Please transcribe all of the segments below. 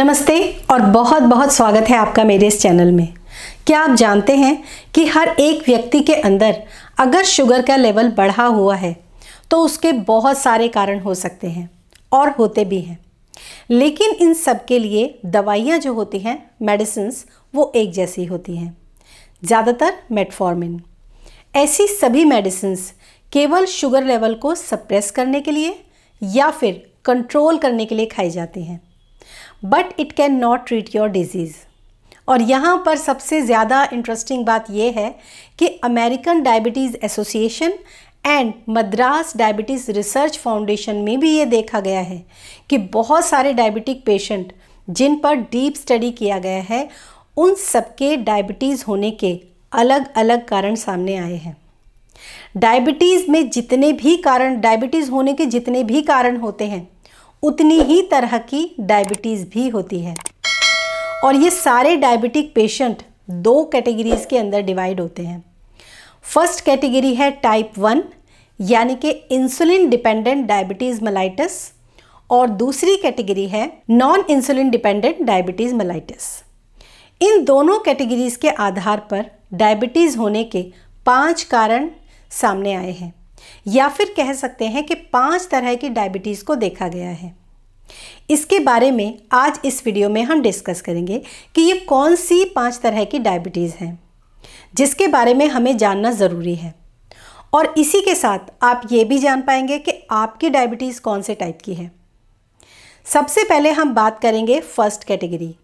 नमस्ते और बहुत बहुत स्वागत है आपका मेरे इस चैनल में क्या आप जानते हैं कि हर एक व्यक्ति के अंदर अगर शुगर का लेवल बढ़ा हुआ है तो उसके बहुत सारे कारण हो सकते हैं और होते भी हैं लेकिन इन सब के लिए दवाइयाँ जो होती हैं मेडिसिंस वो एक जैसी होती हैं ज़्यादातर मेटफॉर्मिन ऐसी सभी मेडिसिंस केवल शुगर लेवल को सप्रेस करने के लिए या फिर कंट्रोल करने के लिए खाई जाती हैं but it cannot treat your disease और यहाँ पर सबसे ज़्यादा इंटरेस्टिंग बात यह है कि American diabetes association and Madras diabetes research foundation में भी ये देखा गया है कि बहुत सारे डायबिटिक पेशेंट जिन पर डीप स्टडी किया गया है उन सबके डायबिटीज़ होने के अलग अलग कारण सामने आए हैं डायबिटीज़ में जितने भी कारण डायबिटीज़ होने के जितने भी कारण होते हैं उतनी ही तरह की डायबिटीज़ भी होती है और ये सारे डायबिटिक पेशेंट दो कैटेगरीज के अंदर डिवाइड होते हैं फर्स्ट कैटेगरी है टाइप वन यानी कि इंसुलिन डिपेंडेंट डायबिटीज़ मलाइटस और दूसरी कैटेगरी है non insulin dependent diabetes mellitus इन दोनों कैटेगरीज के आधार पर डायबिटीज़ होने के पांच कारण सामने आए हैं या फिर कह सकते हैं कि पांच तरह की डायबिटीज़ को देखा गया है इसके बारे में आज इस वीडियो में हम डिस्कस करेंगे कि ये कौन सी पांच तरह की डायबिटीज़ हैं जिसके बारे में हमें जानना ज़रूरी है और इसी के साथ आप ये भी जान पाएंगे कि आपकी डायबिटीज़ कौन से टाइप की है सबसे पहले हम बात करेंगे फर्स्ट कैटेगरी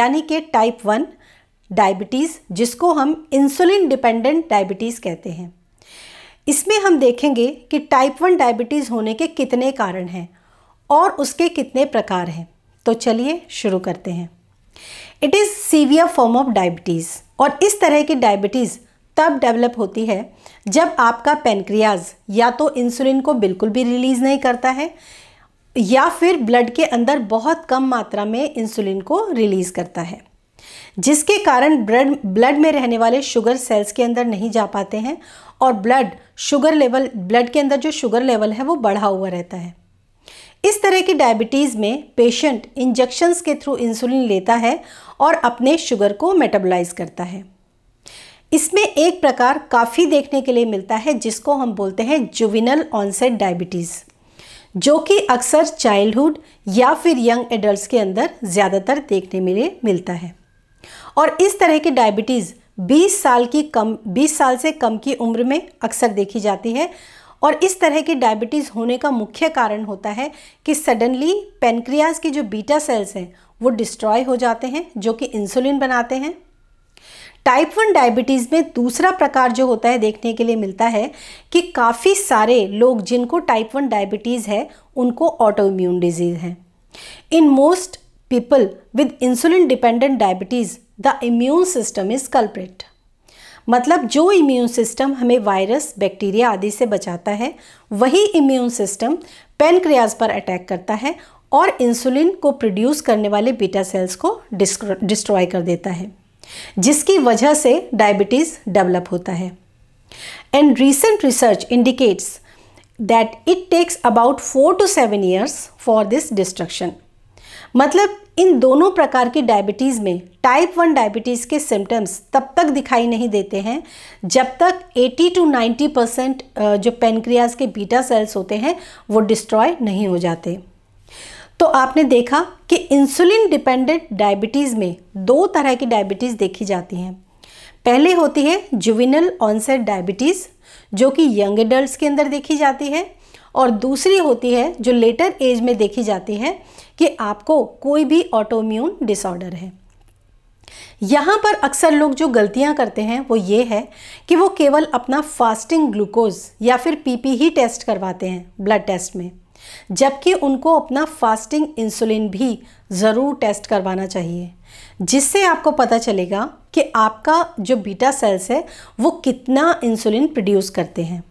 यानी कि टाइप वन डायबिटीज़ जिसको हम इंसुलिन डिपेंडेंट डायबिटीज़ कहते हैं इसमें हम देखेंगे कि टाइप वन डायबिटीज़ होने के कितने कारण हैं और उसके कितने प्रकार हैं तो चलिए शुरू करते हैं it is severe form of diabetes और इस तरह की डायबिटीज़ तब डेवलप होती है जब आपका पेनक्रियाज या तो इंसुलिन को बिल्कुल भी रिलीज़ नहीं करता है या फिर ब्लड के अंदर बहुत कम मात्रा में इंसुलिन को रिलीज़ करता है जिसके कारण ब्लड ब्लड में रहने वाले शुगर सेल्स के अंदर नहीं जा पाते हैं और ब्लड शुगर लेवल ब्लड के अंदर जो शुगर लेवल है वो बढ़ा हुआ रहता है इस तरह की डायबिटीज़ में पेशेंट इंजेक्शंस के थ्रू इंसुलिन लेता है और अपने शुगर को मेटाबोलाइज करता है इसमें एक प्रकार काफ़ी देखने के लिए मिलता है जिसको हम बोलते हैं जुविनल ऑनसेट डायबिटीज़ जो कि अक्सर चाइल्डहुड या फिर यंग एडल्ट्स के अंदर ज़्यादातर देखने में मिलता है और इस तरह की डायबिटीज़ 20 साल की कम 20 साल से कम की उम्र में अक्सर देखी जाती है और इस तरह की डायबिटीज़ होने का मुख्य कारण होता है कि सडनली पेनक्रियाज की जो बीटा सेल्स हैं वो डिस्ट्रॉय हो जाते हैं जो कि इंसुलिन बनाते हैं टाइप वन डायबिटीज़ में दूसरा प्रकार जो होता है देखने के लिए मिलता है कि काफ़ी सारे लोग जिनको टाइप वन डायबिटीज़ है उनको ऑटो इम्यून डिजीज़ है in most people with insulin dependent diabetes the immune system is culprit मतलब जो इम्यून सिस्टम हमें वायरस बैक्टीरिया आदि से बचाता है वही इम्यून सिस्टम पेनक्रियाज पर अटैक करता है और इंसुलिन को प्रोड्यूस करने वाले बीटा सेल्स को डिस्ट्रॉय कर देता है जिसकी वजह से डायबिटीज़ डेवलप होता है and recent research indicates that it takes about four to seven years for this destruction मतलब इन दोनों प्रकार की डायबिटीज़ में टाइप वन डायबिटीज़ के सिम्टम्स तब तक दिखाई नहीं देते हैं जब तक 80 टू 90 परसेंट जो पेनक्रियाज के बीटा सेल्स होते हैं वो डिस्ट्रॉय नहीं हो जाते तो आपने देखा कि इंसुलिन डिपेंडेंट डायबिटीज़ में दो तरह की डायबिटीज़ देखी जाती हैं पहले होती है जुविनल ऑनसेट डायबिटीज़ जो कि यंग एडल्ट के अंदर देखी जाती है और दूसरी होती है जो लेटर एज में देखी जाती है कि आपको कोई भी ऑटोम्यून डिसऑर्डर है यहाँ पर अक्सर लोग जो गलतियाँ करते हैं वो ये है कि वो केवल अपना फास्टिंग ग्लूकोज या फिर पीपी ही टेस्ट करवाते हैं ब्लड टेस्ट में जबकि उनको अपना फास्टिंग इंसुलिन भी ज़रूर टेस्ट करवाना चाहिए जिससे आपको पता चलेगा कि आपका जो बीटा सेल्स है वो कितना इंसुलिन प्रोड्यूस करते हैं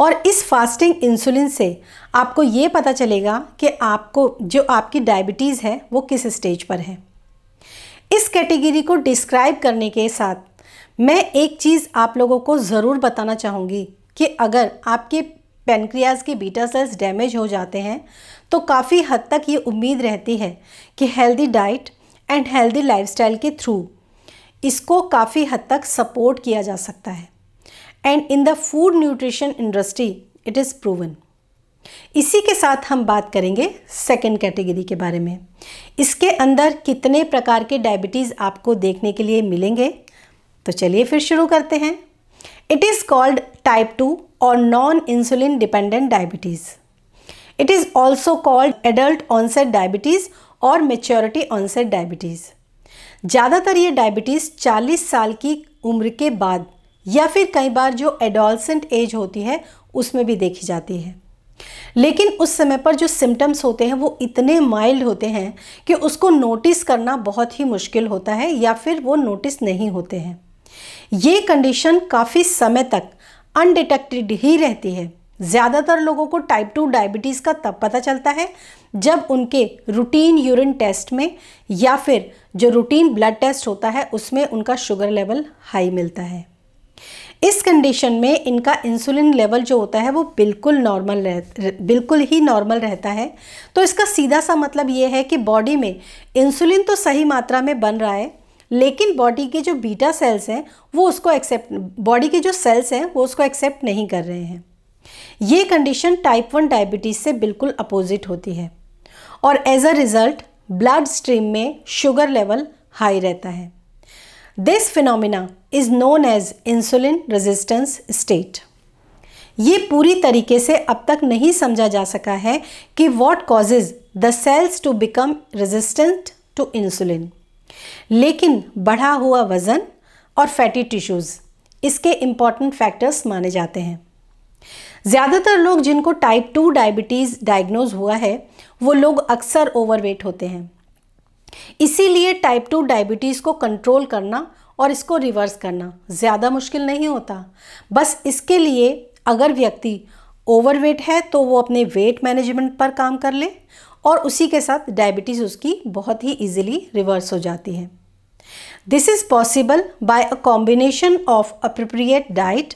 और इस फास्टिंग इंसुलिन से आपको ये पता चलेगा कि आपको जो आपकी डायबिटीज़ है वो किस स्टेज पर है इस कैटेगरी को डिस्क्राइब करने के साथ मैं एक चीज़ आप लोगों को ज़रूर बताना चाहूँगी कि अगर आपके पेनक्रियाज के बीटा सेल्स डैमेज हो जाते हैं तो काफ़ी हद तक ये उम्मीद रहती है कि healthy diet and healthy lifestyle के थ्रू इसको काफ़ी हद तक सपोर्ट किया जा सकता है and in the food nutrition industry it is proven इसी के साथ हम बात करेंगे सेकेंड कैटेगरी के बारे में इसके अंदर कितने प्रकार के डायबिटीज़ आपको देखने के लिए मिलेंगे तो चलिए फिर शुरू करते हैं it is called type two और non insulin dependent diabetes it is also called adult onset diabetes और मेच्योरिटी ऑनसेट डायबिटीज़ ज़्यादातर ये डायबिटीज़ 40 साल की उम्र के बाद या फिर कई बार जो एडोलसेंट एज होती है उसमें भी देखी जाती है लेकिन उस समय पर जो सिम्टम्स होते हैं वो इतने माइल्ड होते हैं कि उसको नोटिस करना बहुत ही मुश्किल होता है या फिर वो नोटिस नहीं होते हैं ये कंडीशन काफ़ी समय तक अनडिटेक्टेड ही रहती है ज़्यादातर लोगों को टाइप टू डायबिटीज़ का तब पता चलता है जब उनके रूटीन यूरिन टेस्ट में या फिर जो रूटीन ब्लड टेस्ट होता है उसमें उनका शुगर लेवल हाई मिलता है इस कंडीशन में इनका इंसुलिन लेवल जो होता है वो बिल्कुल नॉर्मल रह बिल्कुल ही नॉर्मल रहता है तो इसका सीधा सा मतलब ये है कि बॉडी में इंसुलिन तो सही मात्रा में बन रहा है लेकिन बॉडी के जो बीटा सेल्स हैं वो उसको एक्सेप्ट बॉडी के जो सेल्स हैं वो उसको एक्सेप्ट नहीं कर रहे हैं ये कंडीशन टाइप वन डायबिटीज़ से बिल्कुल अपोजिट होती है और as a result blood stream में शुगर लेवल हाई रहता है this phenomena is known as insulin resistance state ये पूरी तरीके से अब तक नहीं समझा जा सका है कि what causes the cells to become resistant to insulin लेकिन बढ़ा हुआ वज़न और फैटी टिश्यूज़ इसके इंपॉर्टेंट फैक्टर्स माने जाते हैं ज़्यादातर लोग जिनको टाइप टू डायबिटीज़ डायग्नोज हुआ है वो लोग अक्सर ओवरवेट होते हैं इसीलिए टाइप टू डायबिटीज़ को कंट्रोल करना और इसको रिवर्स करना ज़्यादा मुश्किल नहीं होता बस इसके लिए अगर व्यक्ति ओवरवेट है तो वो अपने वेट मैनेजमेंट पर काम कर ले और उसी के साथ डायबिटीज़ उसकी बहुत ही इजीली रिवर्स हो जाती है this is possible by a combination of appropriate diet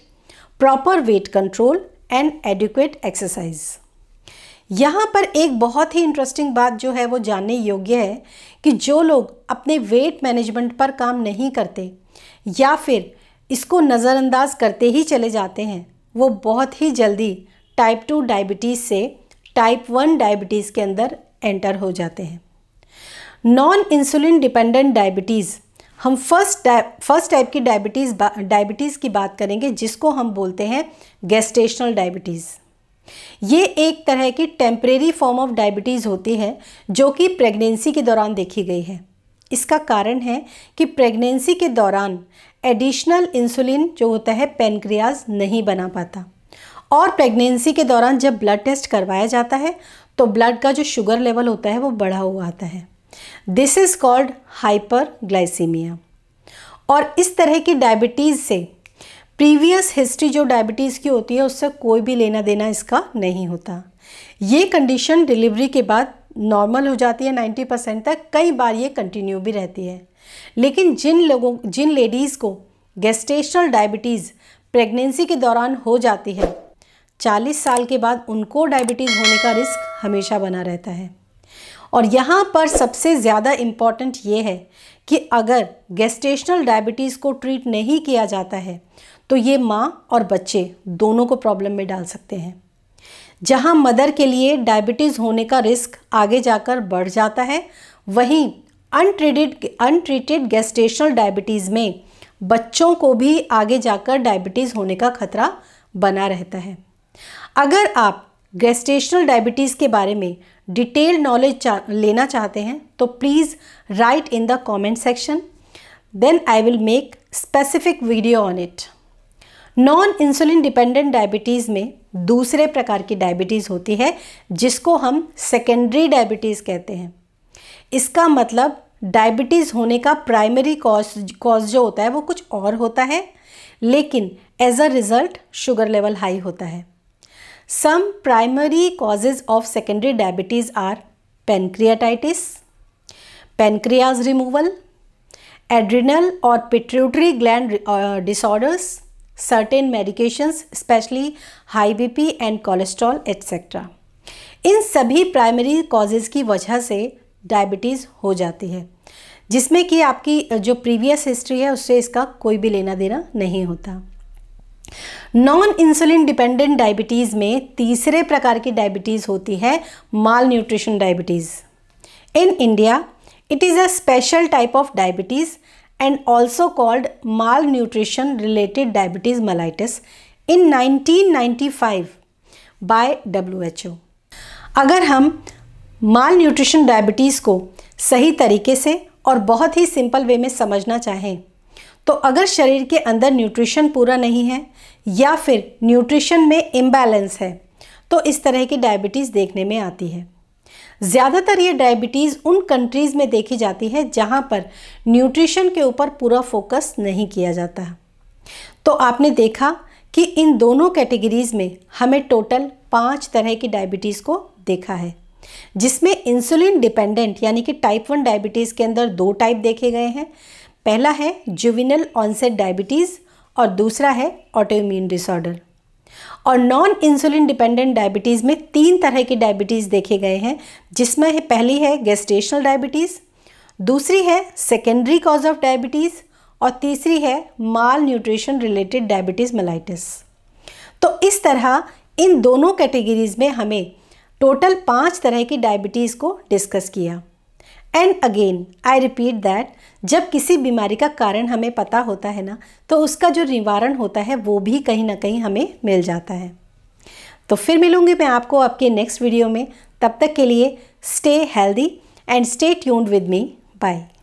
proper weight control and adequate exercise यहाँ पर एक बहुत ही इंटरेस्टिंग बात जो है वो जानने योग्य है कि जो लोग अपने वेट मैनेजमेंट पर काम नहीं करते या फिर इसको नज़रअंदाज करते ही चले जाते हैं वो बहुत ही जल्दी टाइप टू डायबिटीज़ से टाइप वन डायबिटीज़ के अंदर एंटर हो जाते हैं नॉन इंसुलिन डिपेंडेंट डायबिटीज़ हम फर्स्ट फर्स्ट टाइप की डायबिटीज़ डायबिटीज़ की बात करेंगे जिसको हम बोलते हैं गेस्टेशनल डायबिटीज़ ये एक तरह की टेम्परेरी फॉर्म ऑफ डायबिटीज़ होती है जो कि प्रेगनेंसी के दौरान देखी गई है इसका कारण है कि प्रेगनेंसी के दौरान एडिशनल इंसुलिन जो होता है पेनक्रियाज नहीं बना पाता और प्रेगनेंसी के दौरान जब ब्लड टेस्ट करवाया जाता है तो ब्लड का जो शुगर लेवल होता है वो बढ़ा हुआ आता है this is called hyperglycaemia और इस तरह की डायबिटीज़ से प्रीवियस हिस्ट्री जो डायबिटीज़ की होती है उससे कोई भी लेना देना इसका नहीं होता ये कंडीशन डिलीवरी के बाद नॉर्मल हो जाती है 90 परसेंट तक कई बार ये कंटिन्यू भी रहती है लेकिन जिन लोगों जिन लेडीज़ को गेस्टेशनल डायबिटीज़ प्रेगनेंसी के दौरान हो जाती है 40 साल के बाद उनको डायबिटीज़ होने का रिस्क हमेशा बना रहता है और यहाँ पर सबसे ज़्यादा इम्पॉर्टेंट ये है कि अगर गेस्टेशनल डायबिटीज़ को ट्रीट नहीं किया जाता है तो ये माँ और बच्चे दोनों को प्रॉब्लम में डाल सकते हैं जहाँ मदर के लिए डायबिटीज़ होने का रिस्क आगे जाकर बढ़ जाता है वहीं अनट्रीटेड अनट्रीटेड गेस्टेशनल डायबिटीज़ में बच्चों को भी आगे जाकर डायबिटीज़ होने का खतरा बना रहता है अगर आप गेस्टेशनल डायबिटीज़ के बारे में डिटेल नॉलेज चा, लेना चाहते हैं तो please write in the comment section then I will make specific video on it non insulin dependent diabetes में दूसरे प्रकार की डायबिटीज़ होती है जिसको हम सेकेंडरी डायबिटीज़ कहते हैं इसका मतलब डायबिटीज़ होने का प्राइमरी कॉज कॉज जो होता है वो कुछ और होता है लेकिन as a result sugar level high होता है some primary causes of secondary diabetes are pancreatitis pancreas removal adrenal और pituitary gland disorders certain medications, especially high BP and cholesterol, etc. इन सभी प्राइमरी कॉजेज़ की वजह से डायबिटीज़ हो जाती है जिसमें कि आपकी जो प्रीवियस हिस्ट्री है उससे इसका कोई भी लेना देना नहीं होता नॉन इंसुलिन डिपेंडेंट डायबिटीज़ में तीसरे प्रकार की डायबिटीज़ होती है malnutrition diabetes in India it is a special type of diabetes and and also called malnutrition related diabetes mellitus in 1995 by WHO. अगर हम माल न्यूट्रिशन डायबिटीज़ को सही तरीके से और बहुत ही सिंपल वे में समझना चाहें तो अगर शरीर के अंदर न्यूट्रिशन पूरा नहीं है या फिर न्यूट्रिशन में इम्बैलेंस है तो इस तरह की डायबिटीज़ देखने में आती है ज़्यादातर ये डायबिटीज़ उन कंट्रीज़ में देखी जाती है जहाँ पर न्यूट्रिशन के ऊपर पूरा फोकस नहीं किया जाता तो आपने देखा कि इन दोनों कैटेगरीज़ में हमें टोटल पाँच तरह की डायबिटीज़ को देखा है जिसमें इंसुलिन डिपेंडेंट यानी कि टाइप वन डायबिटीज़ के अंदर दो टाइप देखे गए हैं पहला है जुविनल ऑनसेट डायबिटीज़ और दूसरा है ऑटोइम्यून डिसऑर्डर और नॉन इंसुलिन डिपेंडेंट डायबिटीज़ में तीन तरह की डायबिटीज़ देखे गए हैं जिसमें है पहली है गेस्टेशनल डायबिटीज़ दूसरी है सेकेंडरी कॉज ऑफ डायबिटीज़ और तीसरी है malnutrition related diabetes mellitus तो इस तरह इन दोनों कैटेगरीज़ में हमें टोटल पाँच तरह की डायबिटीज़ को डिस्कस किया and again I repeat that जब किसी बीमारी का कारण हमें पता होता है ना तो उसका जो निवारण होता है वो भी कहीं ना कहीं हमें मिल जाता है तो फिर मिलूंगी मैं आपको आपके नेक्स्ट वीडियो में तब तक के लिए stay healthy and stay tuned with me bye